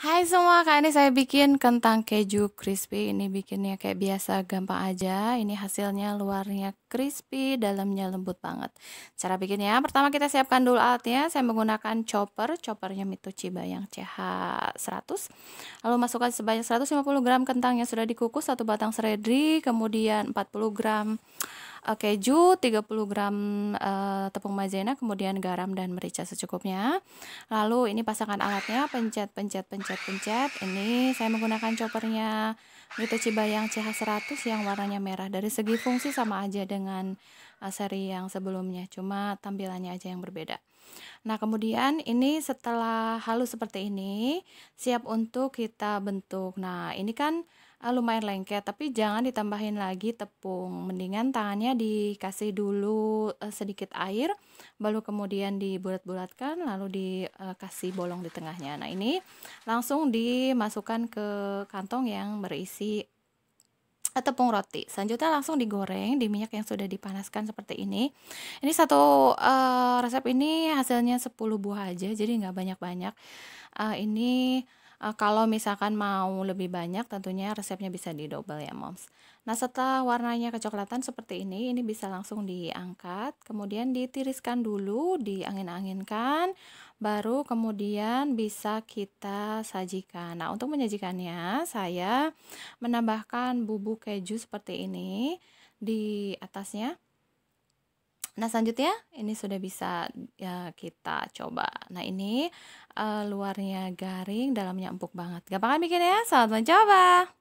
Hai semua, kali ini saya bikin kentang keju crispy. Ini bikinnya kayak biasa, gampang aja. Ini hasilnya luarnya crispy, dalamnya lembut banget. Cara bikinnya, pertama kita siapkan dulu alatnya. Saya menggunakan chopper, choppernya Mituchi yang CH100. Lalu masukkan sebanyak 150 gram kentang yang sudah dikukus, satu batang seledri, kemudian 40 gram uh, keju 30 gram uh, tepung maizena kemudian garam dan merica secukupnya lalu ini pasangan alatnya pencet pencet pencet pencet ini saya menggunakan choppernya ciba yang CH100 yang warnanya merah dari segi fungsi sama aja dengan eh, seri yang sebelumnya cuma tampilannya aja yang berbeda Nah, kemudian ini setelah halus seperti ini, siap untuk kita bentuk. Nah, ini kan uh, lumayan lengket tapi jangan ditambahin lagi tepung mendingan tangannya dikasih dulu uh, sedikit air baru kemudian dibulat-bulatkan lalu dikasih eh, uh, bolong di tengahnya nah ini langsung dimasukkan ke kantong yang berisi eh, tepung roti. Selanjutnya langsung digoreng di minyak yang sudah dipanaskan seperti ini. Ini satu uh, resep ini hasilnya 10 buah aja, jadi nggak banyak-banyak. Uh, ini Uh, kalau misalkan mau lebih banyak tentunya resepnya bisa di double ya moms. Nah setelah warnanya kecoklatan seperti ini, ini bisa langsung diangkat, kemudian ditiriskan dulu, diangin-anginkan, baru kemudian bisa kita sajikan. Nah untuk menyajikannya saya menambahkan bubuk keju seperti ini di atasnya Nah, selanjutnya ini sudah bisa ya kita coba. Nah, ini uh, luarnya garing, dalamnya empuk banget. Gampang kan bikin ya? Selamat mencoba.